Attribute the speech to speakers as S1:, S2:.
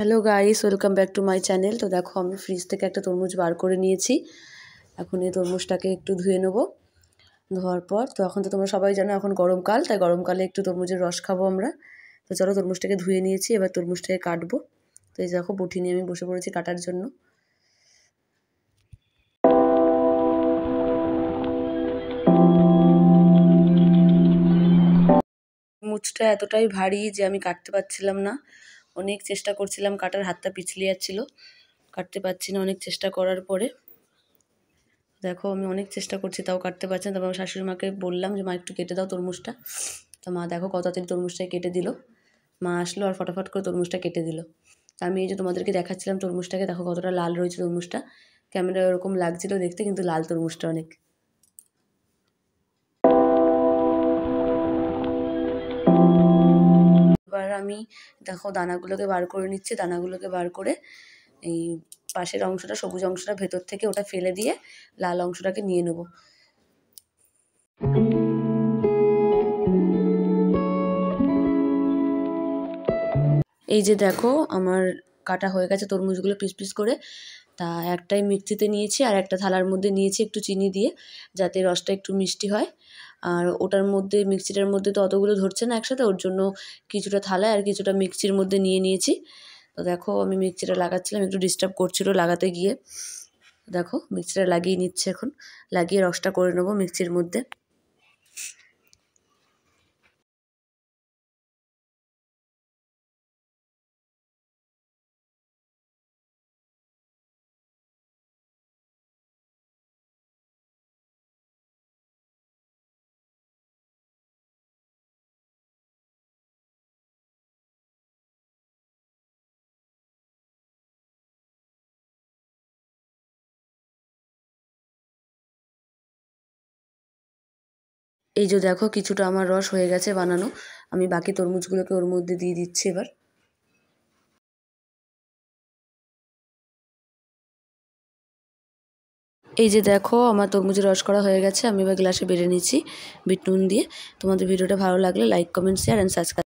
S1: hello guys welcome back to my channel তো দেখো আমি ফ্রিজ থেকে একটা তরমুজ বার করে নিয়েছি এখন এই তরমুজটাকে একটু ধুয়ে নেবো ধোয়ার পর তো এখন তো তোমরা সবাই জানো এখন গরমকাল তাই গরমকালে একটু তরমুজের রস খাবো আমরা তো চলো তরমুজটাকে ধুয়ে নিয়েছি এবার তরমুজটাকে কাটবো তো এই দেখো বটি নিয়ে আমি বসে পড়েছি কাটার জন্য তরমুজটা এতটাই ভারী যে আমি কাটতে পারছিলাম না অনেক চেষ্টা করছিলাম কাটার হাতটা পিছলে যাচ্ছিল কাটতে পারছি না অনেক চেষ্টা করার পরে দেখো আমি অনেক চেষ্টা করছি তাও কাটতে পারছি না তারপর আমার শাশুড়ি মাকে বললাম যে মা একটু কেটে দাও তরমুজটা তো মা দেখো কত তাড়াতাড়ি তরমুজটাই কেটে দিল মা আসলো আর ফটাফট করে তরমুজটা কেটে দিল তা আমি এই যে তোমাদেরকে দেখাচ্ছিলাম তরমুজটাকে দেখো কতটা লাল রয়েছে তরমুজটা ক্যামেরা ওরকম লাগছিল দেখতে কিন্তু লাল তরমুজটা অনেক thank you আমি দেখো দানাগুলোকে বার করে নিচ্ছি দানাগুলোকে বার করে এই পাশের অংশটা সবুজ অংশটা ভেতর থেকে ওটা ফেলে দিয়ে লাল অংশটাকে নিয়ে নেবো এই যে দেখো আমার কাটা হয়ে গেছে তরমুজগুলো পিস পিস করে তা একটাই মিক্সিতে নিয়েছি আর একটা থালার মধ্যে নিয়েছি একটু চিনি দিয়ে যাতে রসটা একটু মিষ্টি হয় আর ওটার মধ্যে মিক্সিটার মধ্যে তো অতগুলো ধরছে না একসাথে ওর জন্য কিছুটা থালায় আর কিছুটা মিক্সির মধ্যে নিয়ে নিয়েছি তো দেখো আমি মিক্সিটা লাগাচ্ছিলাম একটু ডিস্টার্ব করছিল লাগাতে গিয়ে দেখো মিক্সিটা লাগিয়ে নিচ্ছে এখন লাগিয়ে রসটা করে নেবো মিক্সির মধ্যে
S2: এই যে দেখো কিছুটা আমার রস হয়ে গেছে বানানো আমি বাকি তরমুজগুলোকে ওর মধ্যে দিয়ে দিচ্ছি এবার এই যে দেখো আমার তরমুজের রস করা হয়ে গেছে আমি এবার গ্লাসে বেড়ে নিচ্ছি বিট নুন দিয়ে তোমাদের ভিডিওটা ভালো লাগলে like comment share and subscribe